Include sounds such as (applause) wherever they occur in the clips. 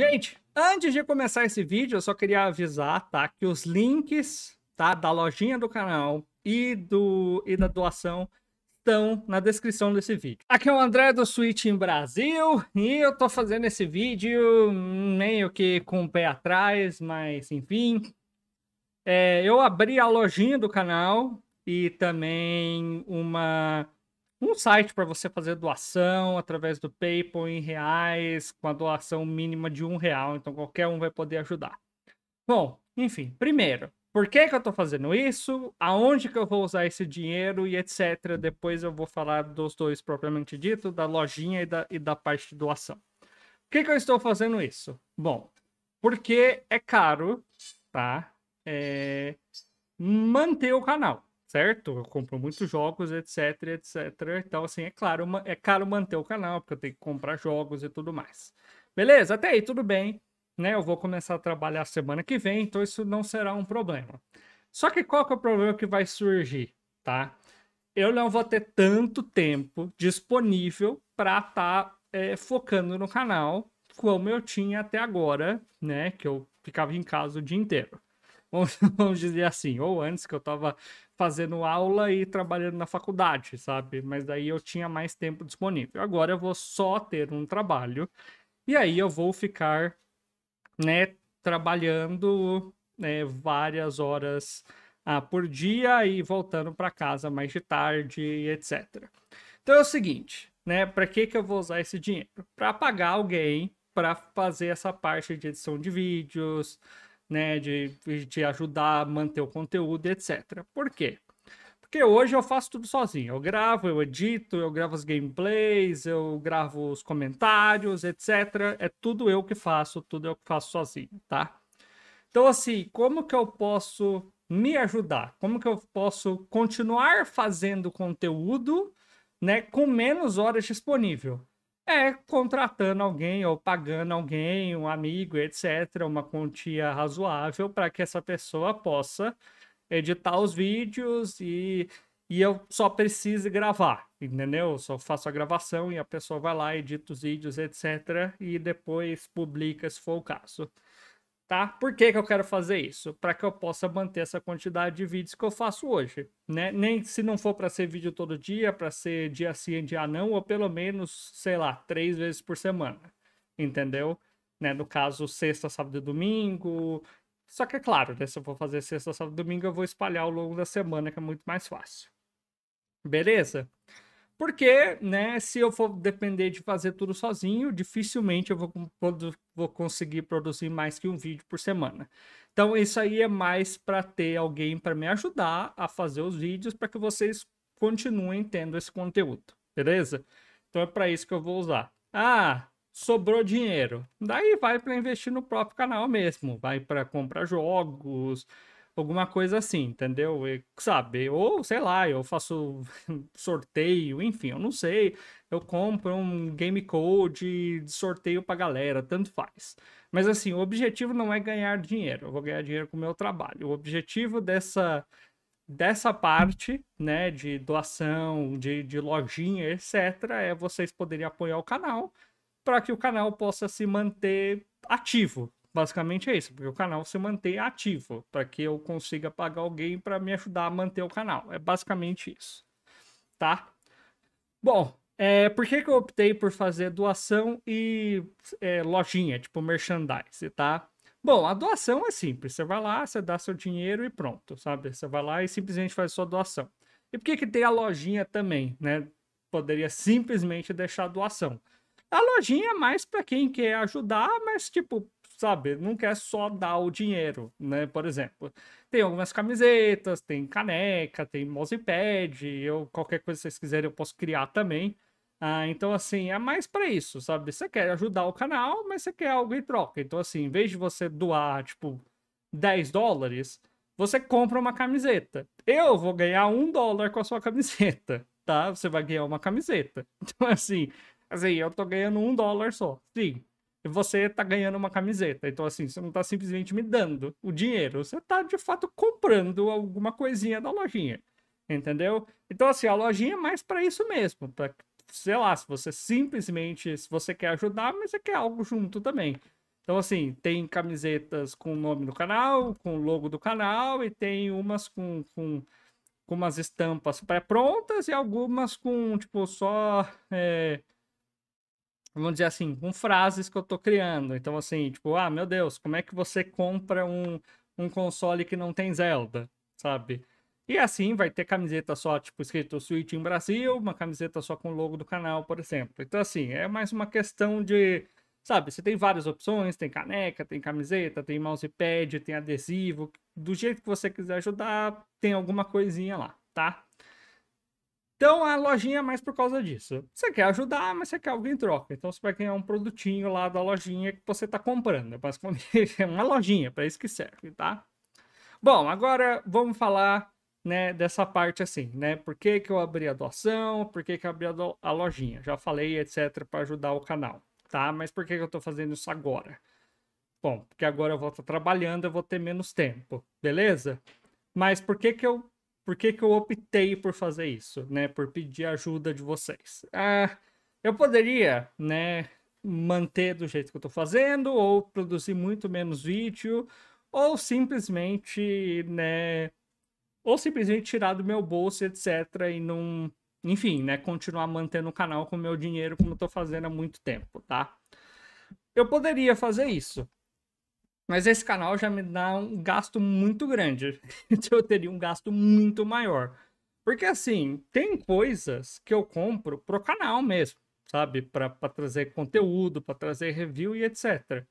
Gente, antes de começar esse vídeo, eu só queria avisar, tá? Que os links, tá? Da lojinha do canal e, do, e da doação estão na descrição desse vídeo. Aqui é o André do Switch em Brasil e eu tô fazendo esse vídeo meio que com o pé atrás, mas enfim. É, eu abri a lojinha do canal e também uma um site para você fazer doação através do PayPal em reais, com a doação mínima de um real. Então qualquer um vai poder ajudar. Bom, enfim, primeiro, por que, que eu estou fazendo isso? Aonde que eu vou usar esse dinheiro e etc. Depois eu vou falar dos dois propriamente dito, da lojinha e da, e da parte de doação. Por que, que eu estou fazendo isso? Bom, porque é caro, tá? É... Manter o canal certo? Eu compro muitos jogos, etc, etc. Então, assim, é claro, é caro manter o canal, porque eu tenho que comprar jogos e tudo mais. Beleza, até aí tudo bem, né? Eu vou começar a trabalhar semana que vem, então isso não será um problema. Só que qual que é o problema que vai surgir, tá? Eu não vou ter tanto tempo disponível para estar tá, é, focando no canal como eu tinha até agora, né? Que eu ficava em casa o dia inteiro. (laughs) Vamos, vamos dizer assim, ou antes que eu estava fazendo aula e trabalhando na faculdade, sabe? Mas daí eu tinha mais tempo disponível. Agora eu vou só ter um trabalho e aí eu vou ficar, né, trabalhando né, várias horas ah, por dia e voltando para casa mais de tarde, etc. Então é o seguinte, né? Para que que eu vou usar esse dinheiro? Para pagar alguém para fazer essa parte de edição de vídeos, né, de te ajudar a manter o conteúdo, etc. Por quê? Porque hoje eu faço tudo sozinho. Eu gravo, eu edito, eu gravo as gameplays, eu gravo os comentários, etc. É tudo eu que faço, tudo eu que faço sozinho, tá? Então, assim, como que eu posso me ajudar? Como que eu posso continuar fazendo conteúdo, né, com menos horas disponível? É contratando alguém ou pagando alguém, um amigo, etc., uma quantia razoável para que essa pessoa possa editar os vídeos e, e eu só precise gravar, entendeu? Eu só faço a gravação e a pessoa vai lá, edita os vídeos, etc., e depois publica, se for o caso tá? Por que, que eu quero fazer isso? Para que eu possa manter essa quantidade de vídeos que eu faço hoje, né? Nem se não for para ser vídeo todo dia, para ser dia sim, dia não, ou pelo menos, sei lá, três vezes por semana, entendeu? Né? No caso, sexta, sábado e domingo. Só que é claro, né? Se eu for fazer sexta, sábado e domingo, eu vou espalhar ao longo da semana, que é muito mais fácil. Beleza? Porque, né, se eu for depender de fazer tudo sozinho, dificilmente eu vou, vou conseguir produzir mais que um vídeo por semana. Então, isso aí é mais para ter alguém para me ajudar a fazer os vídeos para que vocês continuem tendo esse conteúdo, beleza? Então, é para isso que eu vou usar. Ah, sobrou dinheiro. Daí vai para investir no próprio canal mesmo. Vai para comprar jogos, alguma coisa assim, entendeu? E, sabe, ou sei lá, eu faço (laughs) sorteio, enfim, eu não sei. Eu compro um game code de sorteio pra galera, tanto faz. Mas assim, o objetivo não é ganhar dinheiro, eu vou ganhar dinheiro com o meu trabalho. O objetivo dessa dessa parte, né, de doação, de, de lojinha, etc, é vocês poderem apoiar o canal para que o canal possa se manter ativo, Basicamente é isso, porque o canal se mantém ativo, para que eu consiga pagar alguém para me ajudar a manter o canal. É basicamente isso, tá? Bom, é, por que, que eu optei por fazer doação e é, lojinha, tipo merchandise, tá? Bom, a doação é simples. Você vai lá, você dá seu dinheiro e pronto, sabe? Você vai lá e simplesmente faz sua doação. E por que, que tem a lojinha também, né? Poderia simplesmente deixar a doação. A lojinha é mais para quem quer ajudar, mas tipo, sabe? Não quer só dar o dinheiro, né? Por exemplo, tem algumas camisetas, tem caneca, tem mousepad, eu qualquer coisa que vocês quiserem eu posso criar também. Ah, então assim, é mais para isso, sabe? Você quer ajudar o canal, mas você quer algo em troca. Então assim, em vez de você doar, tipo, 10 dólares, você compra uma camiseta. Eu vou ganhar um dólar com a sua camiseta, tá? Você vai ganhar uma camiseta. (laughs) Então assim, assim, eu tô ganhando um dólar só. Sim, e você tá ganhando uma camiseta. Então, assim, você não tá simplesmente me dando o dinheiro, você tá de fato comprando alguma coisinha da lojinha. Entendeu? Então, assim, a lojinha é mais para isso mesmo, para sei lá, se você simplesmente, se você quer ajudar, mas você quer algo junto também. Então, assim, tem camisetas com o nome do canal, com o logo do canal, e tem umas com, com, com umas estampas pré-prontas e algumas com, tipo, só é, vamos dizer assim, com frases que eu tô criando. Então, assim, tipo, ah, meu Deus, como é que você compra um, um console que não tem Zelda, sabe? E assim, vai ter camiseta só, tipo, escrito Switch em Brasil, uma camiseta só com o logo do canal, por exemplo. Então, assim, é mais uma questão de, sabe, você tem várias opções, tem caneca, tem camiseta, tem mousepad, tem adesivo, do jeito que você quiser ajudar, tem alguma coisinha lá, tá? Então a lojinha é mais por causa disso. Você quer ajudar, mas você quer algo em troca. Então você vai ganhar um produtinho lá da lojinha que você está comprando. É basicamente (laughs) é uma lojinha, para isso que serve, tá? Bom, agora vamos falar né, dessa parte assim, né? Por que, que eu abri a doação, por que, que eu abri a, do... a lojinha? Já falei, etc, para ajudar o canal, tá? Mas por que, que eu estou fazendo isso agora? Bom, porque agora eu vou estar tá trabalhando, eu vou ter menos tempo, beleza? Mas por que, que eu por que, que eu optei por fazer isso, né? Por pedir ajuda de vocês. Ah, eu poderia, né, manter do jeito que eu estou fazendo, ou produzir muito menos vídeo, ou simplesmente, né, ou simplesmente tirar do meu bolso, etc, e não, enfim, né, continuar mantendo o canal com o meu dinheiro como eu tô fazendo há muito tempo, tá? Eu poderia fazer isso, mas esse canal já me dá um gasto muito grande. (laughs) Então, eu teria um gasto muito maior. Porque assim, tem coisas que eu compro pro canal mesmo, sabe? Para trazer conteúdo, para trazer review e etc.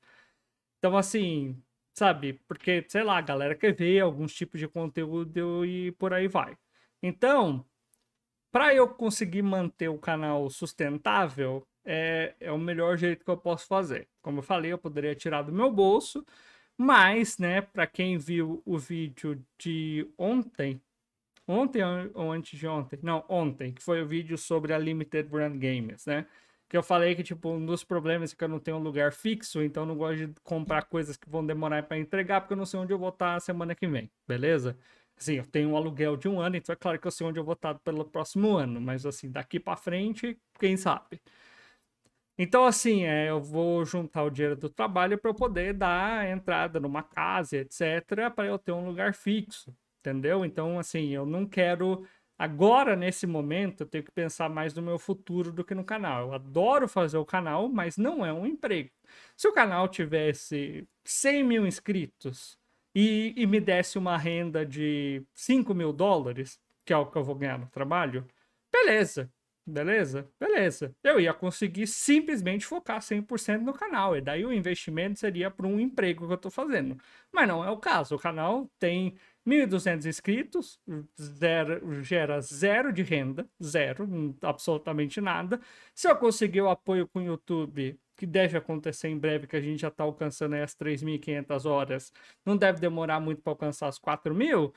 Então assim, sabe? Porque, sei lá, a galera quer ver alguns tipos de conteúdo e por aí vai. Então, para eu conseguir manter o canal sustentável, é, é o melhor jeito que eu posso fazer. Como eu falei, eu poderia tirar do meu bolso, mas, né, para quem viu o vídeo de ontem, ontem ou antes de ontem, não, ontem, que foi o vídeo sobre a Limited Brand Games, né? Que eu falei que, tipo, um dos problemas é que eu não tenho um lugar fixo, então não gosto de comprar coisas que vão demorar para entregar, porque eu não sei onde eu vou estar semana que vem, beleza? Assim, eu tenho um aluguel de um ano, então é claro que eu sei onde eu vou estar pelo próximo ano, mas, assim, daqui para frente, quem sabe? Então, assim, é, eu vou juntar o dinheiro do trabalho para eu poder dar entrada numa casa, etc., para eu ter um lugar fixo, entendeu? Então, assim, eu não quero. Agora, nesse momento, eu tenho que pensar mais no meu futuro do que no canal. Eu adoro fazer o canal, mas não é um emprego. Se o canal tivesse 100 mil inscritos e, e me desse uma renda de 5 mil dólares, que é o que eu vou ganhar no trabalho, beleza Beleza? Beleza. Eu ia conseguir simplesmente focar 100% no canal. E daí o investimento seria para um emprego que eu estou fazendo. Mas não é o caso. O canal tem 1.200 inscritos, zero, gera zero de renda, zero, absolutamente nada. Se eu conseguir o apoio com o YouTube, que deve acontecer em breve, que a gente já está alcançando aí as 3.500 horas, não deve demorar muito para alcançar as 4.000.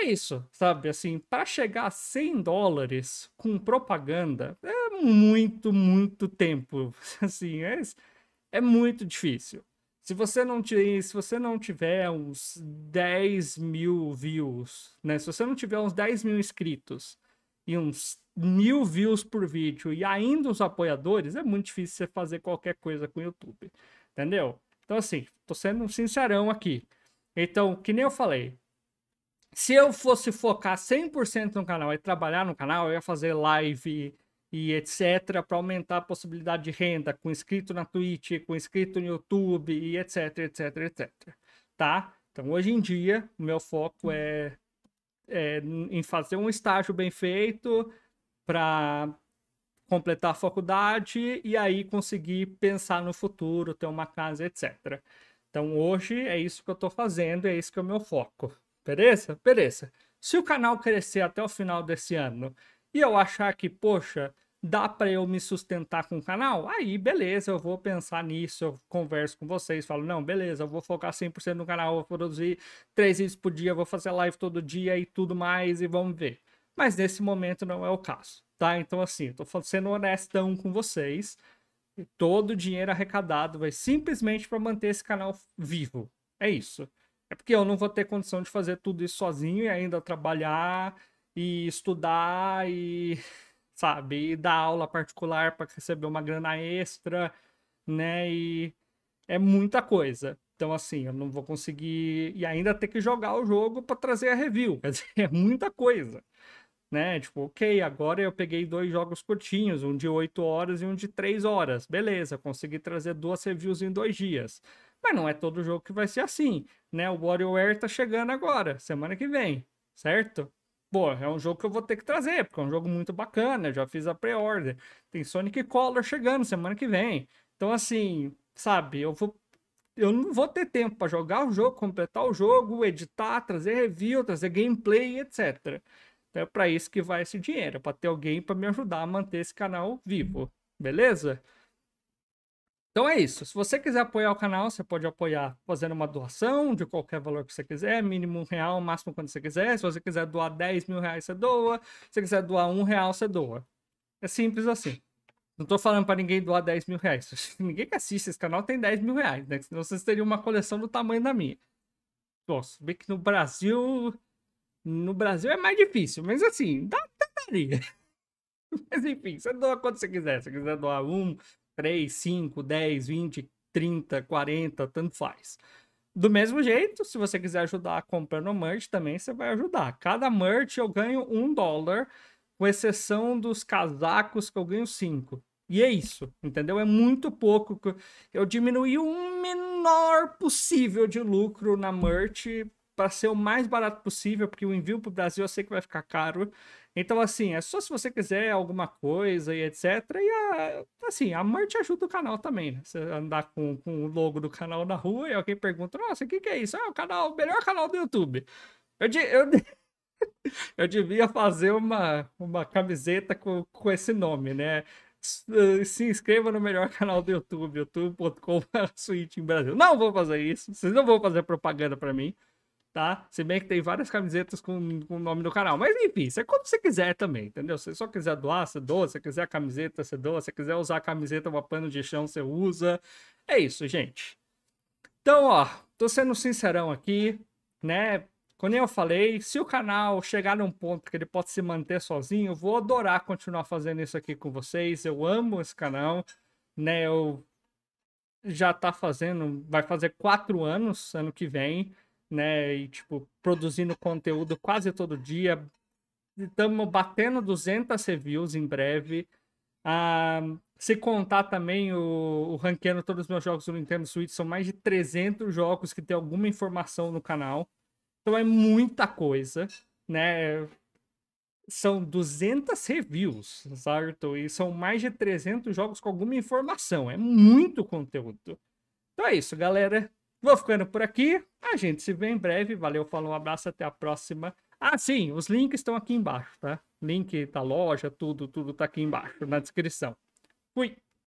É isso, sabe? Assim, para chegar a 100 dólares com propaganda é muito, muito tempo. (laughs) Assim, é, é muito difícil. Se você não tiver, se você não tiver uns 10 mil views, né? Se você não tiver uns 10 mil inscritos e uns mil views por vídeo e ainda os apoiadores, é muito difícil você fazer qualquer coisa com o YouTube. Entendeu? Então, assim, tô sendo sincerão aqui. Então, que nem eu falei, se eu fosse focar 100% no canal e trabalhar no canal, eu ia fazer live e etc. para aumentar a possibilidade de renda com inscrito na Twitch, com inscrito no YouTube e etc, etc, etc. Tá? Então, hoje em dia, o meu foco é, é em fazer um estágio bem feito para completar a faculdade e aí conseguir pensar no futuro, ter uma casa, etc. Então, hoje é isso que eu estou fazendo, é isso que é o meu foco. Beleza? Beleza. Se o canal crescer até o final desse ano e eu achar que, poxa, dá para eu me sustentar com o canal? Aí, beleza, eu vou pensar nisso, eu converso com vocês, falo, não, beleza, eu vou focar 100% no canal, vou produzir três vídeos por dia, vou fazer live todo dia e tudo mais e vamos ver. Mas nesse momento não é o caso, tá? Então assim, eu tô sendo honestão com vocês. Todo o dinheiro arrecadado vai simplesmente para manter esse canal vivo. É isso. É porque eu não vou ter condição de fazer tudo isso sozinho e ainda trabalhar e estudar e, (laughs) sabe, e dar aula particular para receber uma grana extra, né? E é muita coisa. Então, assim, eu não vou conseguir. E ainda ter que jogar o jogo para trazer a review. (laughs) Quer dizer, é muita coisa. Né? Tipo, ok, agora eu peguei dois jogos curtinhos, um de 8 horas e um de 3 horas. Beleza, consegui trazer duas reviews em dois dias. Mas não é todo jogo que vai ser assim, né? O WarioWare tá chegando agora, semana que vem, certo? Pô, é um jogo que eu vou ter que trazer, porque é um jogo muito bacana, já fiz a pré-order. Tem Sonic Color chegando semana que vem. Então, assim, sabe, eu vou. Eu não vou ter tempo para jogar o jogo, completar o jogo, editar, trazer review, trazer gameplay, etc. Então é para isso que vai esse dinheiro, é para ter alguém para me ajudar a manter esse canal vivo, beleza? Então é isso. Se você quiser apoiar o canal, você pode apoiar fazendo uma doação de qualquer valor que você quiser, mínimo um real, máximo quando você quiser. Se você quiser doar 10 mil reais, você doa. Se você quiser doar um real, você doa. É simples assim. Não tô falando para ninguém doar 10 mil reais. (laughs) ninguém que assiste esse canal tem 10 mil reais, né? Senão vocês teriam uma coleção do tamanho da minha. Nossa, bem que no Brasil. No Brasil é mais difícil, mas assim, dá, dá daria. (laughs) Mas enfim, você doa quando você quiser. Se você quiser doar um, 3, 5, 10, 20, 30, 40, tanto faz. Do mesmo jeito, se você quiser ajudar comprando merch também, você vai ajudar. Cada merch eu ganho um dólar, com exceção dos casacos que eu ganho cinco. E é isso, entendeu? É muito pouco. Eu diminui o menor possível de lucro na merch para ser o mais barato possível, porque o envio para o Brasil eu sei que vai ficar caro. Então, assim, é só se você quiser alguma coisa e etc. E, a, assim, a Morte ajuda o canal também, né? Você andar com, com o logo do canal na rua e alguém pergunta, nossa, o que, que é isso? Ah, o canal, o melhor canal do YouTube. Eu, de, eu, (laughs) eu devia fazer uma, uma camiseta com, com esse nome, né? Eh, se inscreva no melhor canal do YouTube, youtube.com.br (laughs) Brasil. Não vou fazer isso, vocês não vão fazer propaganda para mim tá? Se bem que tem várias camisetas com, com o nome do canal. Mas enfim, você é como você quiser também, entendeu? Se você só quiser doar, você doa. Se quiser a camiseta, você doa. Se quiser usar a camiseta, uma pano de chão, você usa. É isso, gente. Então, ó, tô sendo sincerão aqui, né? Como eu falei, se o canal chegar num ponto que ele pode se manter sozinho, eu vou adorar continuar fazendo isso aqui com vocês. Eu amo esse canal, né? Eu já tá fazendo, vai fazer quatro anos ano que vem né? E, tipo, produzindo conteúdo quase todo dia. Estamos batendo 200 reviews em breve. Ah, se contar também o, o ranqueando todos os meus jogos do Nintendo Switch, são mais de 300 jogos que tem alguma informação no canal. Então é muita coisa, né? São 200 reviews, certo? E são mais de 300 jogos com alguma informação. É muito conteúdo. Então é isso, galera. Vou ficando por aqui. A gente se vê em breve. Valeu, falou, um abraço, até a próxima. Ah, sim, os links estão aqui embaixo, tá? Link da tá, loja, tudo, tudo tá aqui embaixo na descrição. Fui!